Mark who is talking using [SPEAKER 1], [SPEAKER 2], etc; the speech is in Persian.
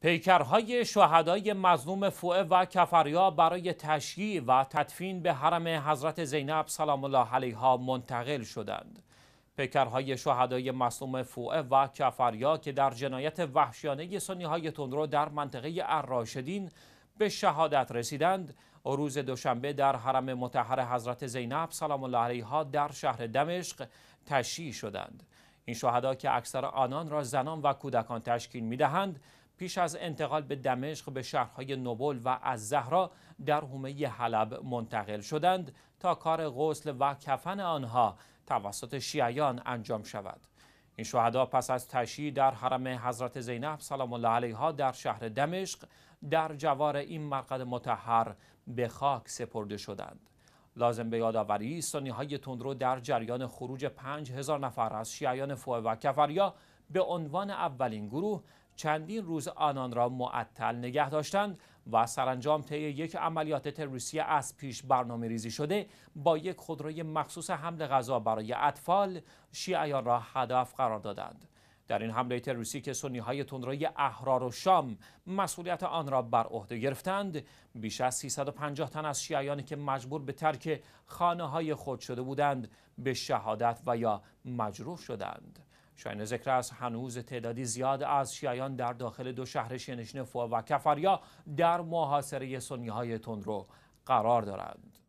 [SPEAKER 1] پیکرهای شهدای مظلوم فوعه و کفریا برای تشییع و تدفین به حرم حضرت زینب سلام الله علیها منتقل شدند. پیکرهای شهدای مظلوم فوعه و کفریا که در جنایت وحشیانه سنی های تندرو در منطقه الراشدین به شهادت رسیدند، روز دوشنبه در حرم متحر حضرت زینب سلام الله علیها در شهر دمشق تشییع شدند. این شهدا که اکثر آنان را زنان و کودکان تشکیل می‌دهند، پیش از انتقال به دمشق به شهرهای نوبل و از زهرا در حومه حلب منتقل شدند تا کار غسل و کفن آنها توسط شیعیان انجام شود. این شهدا پس از تشیی در حرم حضرت زینب سلام الله علیها در شهر دمشق در جوار این مرقد متحر به خاک سپرده شدند. لازم به یادآوری سنی های تندرو در جریان خروج 5000 نفر از شیعیان فوه و کفریا به عنوان اولین گروه چندین روز آنان را معطل نگه داشتند و سرانجام طی یک عملیات تروریستی از پیش برنامه ریزی شده با یک خودروی مخصوص حمل غذا برای اطفال شیعیان را هدف قرار دادند در این حمله تروریستی که سنی های تندروی احرار و شام مسئولیت آن را بر عهده گرفتند بیش از 350 تن از شیعیانی که مجبور به ترک خانه های خود شده بودند به شهادت و یا مجروح شدند شاین ذکر است هنوز تعدادی زیاد از شیعیان در داخل دو شهر شنشنفو و کفریا در محاصره سنی های تندرو قرار دارند.